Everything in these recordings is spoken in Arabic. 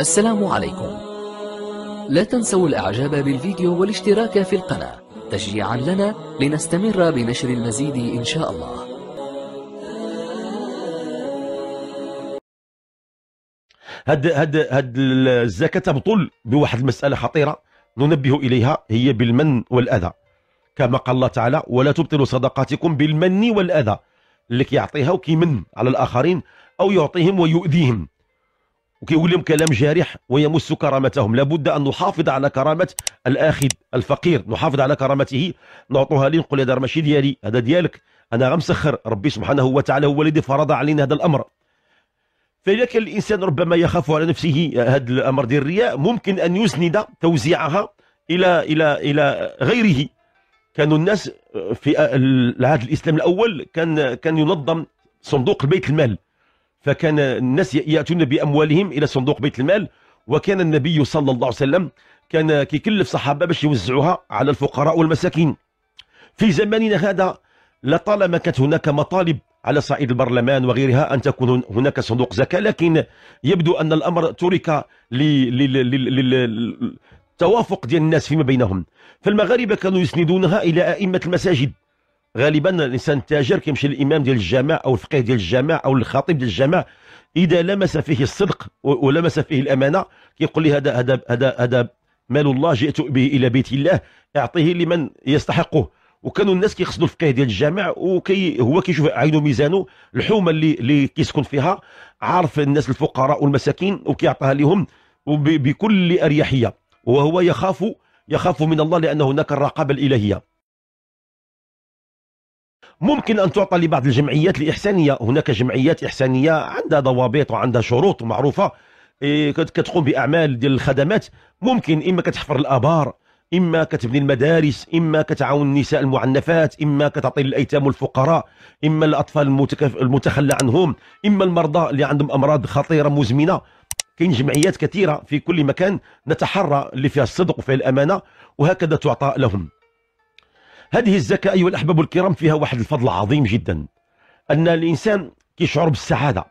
السلام عليكم لا تنسوا الاعجاب بالفيديو والاشتراك في القناة تشجيعا لنا لنستمر بنشر المزيد ان شاء الله هاد هاد هاد الزكاة تبطل بواحد المسألة خطيرة ننبه إليها هي بالمن والأذى كما قال الله تعالى ولا تبطلوا صدقاتكم بالمن والأذى اللي كيعطيها وكيمن على الآخرين أو يعطيهم ويؤذيهم وكيقول لهم كلام جارح ويمس كرامتهم لابد أن نحافظ على كرامة الآخذ الفقير نحافظ على كرامته نعطوها ليه نقول هذا ماشي ديالي هذا ديالك أنا غمسخر ربي سبحانه وتعالى هو الذي فرض علينا هذا الأمر فإذا كان الإنسان ربما يخاف على نفسه هذا الأمر ديال الرياء ممكن أن يسند توزيعها إلى إلى إلى غيره كانوا الناس في آه، العهد الإسلام الأول كان كان ينظم صندوق البيت المال فكان الناس يأتون بأموالهم إلى صندوق بيت المال وكان النبي صلى الله عليه وسلم كان كيكلف صحابة باش يوزعوها على الفقراء والمساكين في زماننا هذا لطالما كانت هناك مطالب على صعيد البرلمان وغيرها أن تكون هناك صندوق زكاة لكن يبدو أن الأمر ترك للتوافق ديال الناس فيما بينهم فالمغاربة كانوا يسندونها إلى أئمة المساجد غالبا الانسان التاجر كيمشي للامام ديال الجامع او الفقيه ديال الجامع او الخطيب ديال الجامع اذا لمس فيه الصدق ولمس فيه الامانه كيقول لي هذا هذا هذا هذا مال الله جئت به الى بيت الله اعطيه لمن يستحقه وكانوا الناس كيقصدوا الفقيه ديال الجامع وكي هو كيشوف عينه ميزانه الحومه اللي اللي كيسكن فيها عارف الناس الفقراء والمساكين وكيعطيها لهم بكل اريحيه وهو يخاف يخاف من الله لان هناك الرقابه الالهيه ممكن أن تعطى لبعض الجمعيات الإحسانية هناك جمعيات إحسانية عندها ضوابط وعندها شروط معروفة إيه، كتقوم بأعمال ديال الخدمات ممكن إما كتحفر الآبار إما كتبني المدارس إما كتعاون النساء المعنفات إما كتعطي للأيتام والفقراء إما الأطفال المتكف... المتخلى عنهم إما المرضى اللي عندهم أمراض خطيرة مزمنة كاين جمعيات كثيرة في كل مكان نتحرى اللي فيها الصدق وفيها الأمانة وهكذا تعطى لهم هذه الزكاة أيها الأحباب الكرام فيها واحد الفضل عظيم جدا أن الإنسان يشعر بالسعادة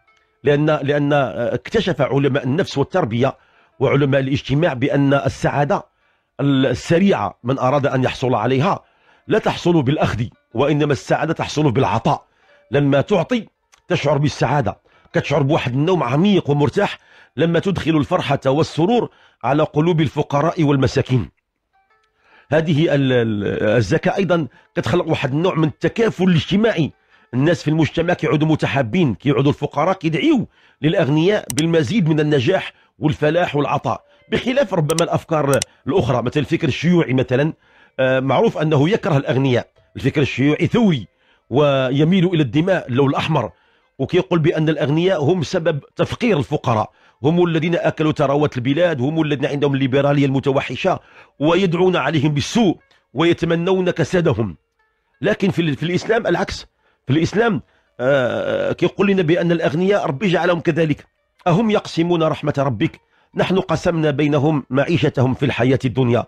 لأن, لأن آه، اكتشف علماء النفس والتربية وعلماء الاجتماع بأن السعادة السريعة من أراد أن يحصل عليها لا تحصل بالأخذ وإنما السعادة تحصل بالعطاء لما تعطي تشعر بالسعادة كتشعر بواحد النوم عميق ومرتاح لما تدخل الفرحة والسرور على قلوب الفقراء والمساكين هذه الزكاة أيضا كتخلق واحد النوع من التكافل الاجتماعي الناس في المجتمع كيعودوا متحابين كيعودوا الفقراء كيدعيوا للأغنياء بالمزيد من النجاح والفلاح والعطاء بخلاف ربما الأفكار الأخرى مثل الفكر الشيوعي مثلا آه، معروف أنه يكره الأغنياء الفكر الشيوعي ثوري ويميل إلى الدماء اللون الأحمر وكيقول بأن الأغنياء هم سبب تفقير الفقراء هم الذين أكلوا ثروات البلاد هم الذين عندهم الليبرالية المتوحشة ويدعون عليهم بالسوء ويتمنون كسادهم لكن في, في الإسلام العكس في الإسلام آه, آه، كيقول لنا بأن الأغنياء ربي جعلهم كذلك أهم يقسمون رحمة ربك نحن قسمنا بينهم معيشتهم في الحياة الدنيا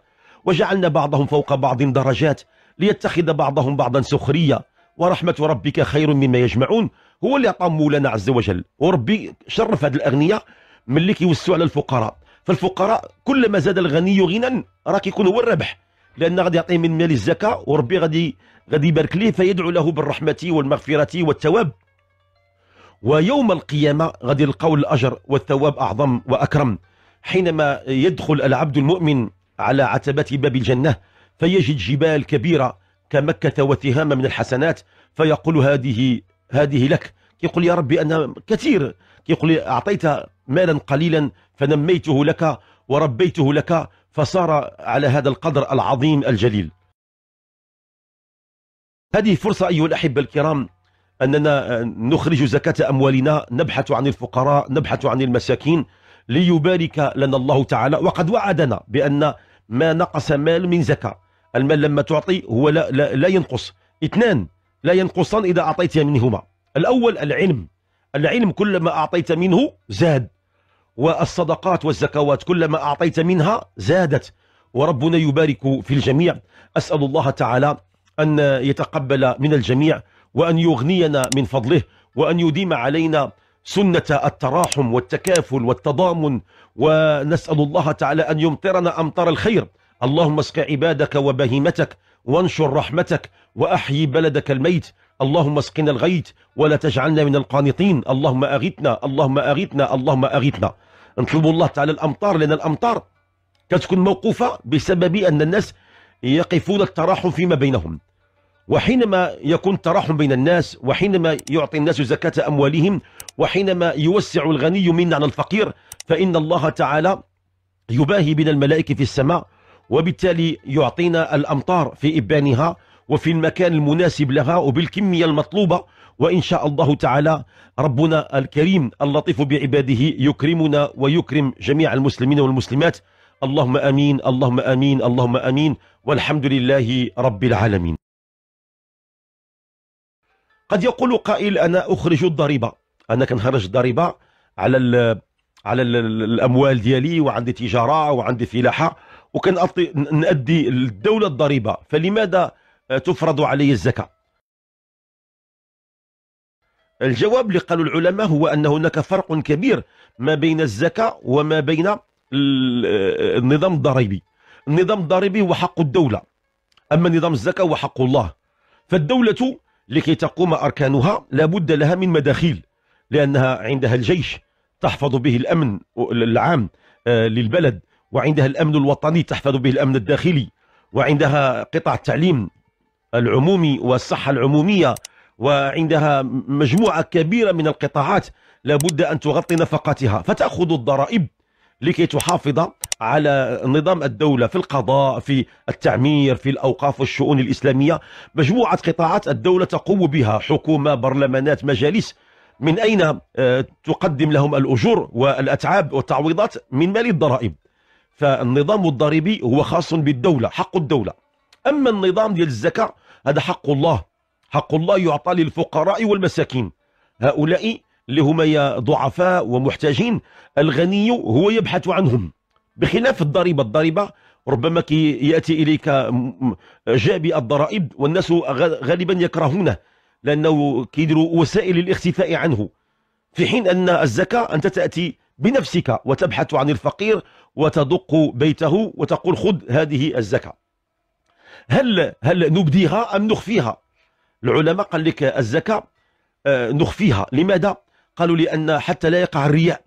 وجعلنا بعضهم فوق بعض درجات ليتخذ بعضهم بعضا سخرية ورحمة ربك خير مما يجمعون هو اللي عطى مولانا عز وجل وربي شرف هذه الأغنياء ملي كيوسعوا على الفقراء فالفقراء كلما زاد الغني غنى راه كيكون هو الربح لان غادي يعطيه من مال الزكاه وربي غادي غادي يبارك ليه فيدعو له بالرحمه والمغفره والتواب ويوم القيامه غادي يلقاو الاجر والثواب اعظم واكرم حينما يدخل العبد المؤمن على عتبات باب الجنه فيجد جبال كبيره كمكه وتهامه من الحسنات فيقول هذه هذه لك كيقول يا ربي أنا كثير كيقول أعطيت مالا قليلا فنميته لك وربيته لك فصار على هذا القدر العظيم الجليل هذه فرصة أيها الأحبة الكرام أننا نخرج زكاة أموالنا نبحث عن الفقراء نبحث عن المساكين ليبارك لنا الله تعالى وقد وعدنا بأن ما نقص مال من زكاة المال لما تعطي هو لا, لا, لا ينقص اثنان لا ينقصان إذا أعطيت منهما الأول العلم العلم كلما أعطيت منه زاد والصدقات والزكوات كلما أعطيت منها زادت وربنا يبارك في الجميع أسأل الله تعالى أن يتقبل من الجميع وأن يغنينا من فضله وأن يديم علينا سنة التراحم والتكافل والتضامن ونسأل الله تعالى أن يمطرنا أمطار الخير اللهم اسق عبادك وبهيمتك وانشر رحمتك وأحيي بلدك الميت اللهم اسقنا الغيث ولا تجعلنا من القانطين اللهم أغثنا اللهم أغثنا اللهم أغثنا نطلب الله تعالى الأمطار لأن الأمطار كتكون موقوفة بسبب أن الناس يقفون التراحم فيما بينهم وحينما يكون التراحم بين الناس وحينما يعطي الناس زكاة أموالهم وحينما يوسع الغني منا على الفقير فإن الله تعالى يباهي بنا الملائكة في السماء وبالتالي يعطينا الأمطار في إبانها وفي المكان المناسب لها وبالكمية المطلوبة وإن شاء الله تعالى ربنا الكريم اللطيف بعباده يكرمنا ويكرم جميع المسلمين والمسلمات اللهم أمين اللهم أمين اللهم أمين والحمد لله رب العالمين قد يقول قائل أنا أخرج الضريبة أنا كنخرج الضريبة على الـ على الـ الأموال ديالي وعندي تجارة وعندي فلاحة وكنأدي الدولة الضريبة فلماذا تفرض عليه الزكاة الجواب اللي قالوا العلماء هو أن هناك فرق كبير ما بين الزكاة وما بين النظام الضريبي النظام الضريبي هو حق الدولة أما نظام الزكاة هو حق الله فالدولة لكي تقوم أركانها لابد لها من مداخيل لأنها عندها الجيش تحفظ به الأمن العام آه، للبلد وعندها الأمن الوطني تحفظ به الأمن الداخلي وعندها قطاع التعليم العمومي والصحة العمومية وعندها مجموعة كبيرة من القطاعات لابد أن تغطي نفقاتها فتأخذ الضرائب لكي تحافظ على نظام الدولة في القضاء في التعمير في الأوقاف والشؤون الإسلامية مجموعة قطاعات الدولة تقوم بها حكومة برلمانات مجالس من أين آه، تقدم لهم الأجور والأتعاب والتعويضات من مال الضرائب فالنظام الضريبي هو خاص بالدولة حق الدولة أما النظام ديال الزكاة هذا حق الله حق الله يعطى للفقراء والمساكين هؤلاء اللي هما يا ضعفاء ومحتاجين الغني هو يبحث عنهم بخلاف الضريبة الضريبة ربما كي يأتي إليك جابي الضرائب والناس غالبا يكرهونه لأنه كيديروا وسائل الاختفاء عنه في حين أن الزكاة أنت تأتي بنفسك وتبحث عن الفقير وتدق بيته وتقول خذ هذه الزكاة هل هل نبديها أم نخفيها العلماء قال لك الزكاة آه، نخفيها لماذا قالوا لأن حتى لا يقع الرياء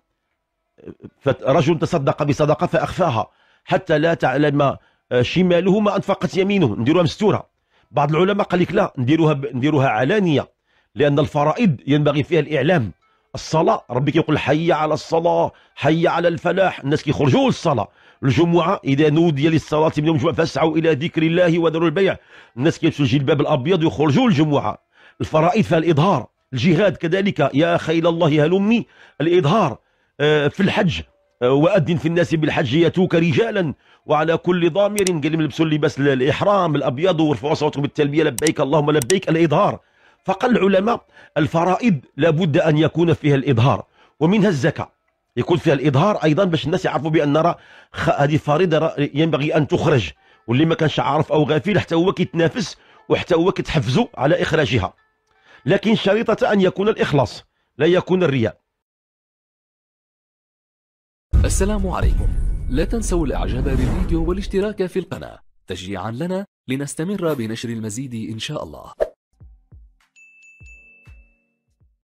فرجل تصدق بصدقة فأخفاها حتى لا تعلم آه، شماله ما أنفقت يمينه نديروها مستورة بعض العلماء قال لك لا نديروها ب... نديروها علانية لأن الفرائض ينبغي فيها الإعلام الصلاة ربي كيقول حي على الصلاة حي على الفلاح الناس كيخرجوا للصلاة الجمعة إذا نودي للصلاة من يوم الجمعة فاسعوا إلى ذكر الله وذروا البيع الناس كيلبسوا الجلباب الأبيض ويخرجوا للجمعة الفرائض فيها الإظهار الجهاد كذلك يا خيل الله هلمي الإظهار آه، في الحج آه، وأذن في الناس بالحج ياتوك رجالا وعلى كل ضامر قال لهم لبسوا اللباس الإحرام الأبيض وارفعوا صوتكم بالتلبية لبيك اللهم لبيك الإظهار فقال العلماء الفرائض لابد أن يكون فيها الإظهار ومنها الزكاة يكون فيها الإظهار أيضا باش الناس يعرفوا بأن راه هذه فريضة ينبغي أن تخرج واللي ما كانش عارف أو غافل حتى هو كيتنافس وحتى هو كتحفزوا على إخراجها لكن شريطة أن يكون الإخلاص لا يكون الرياء السلام عليكم لا تنسوا الاعجاب بالفيديو والاشتراك في القناة تشجيعا لنا لنستمر بنشر المزيد إن شاء الله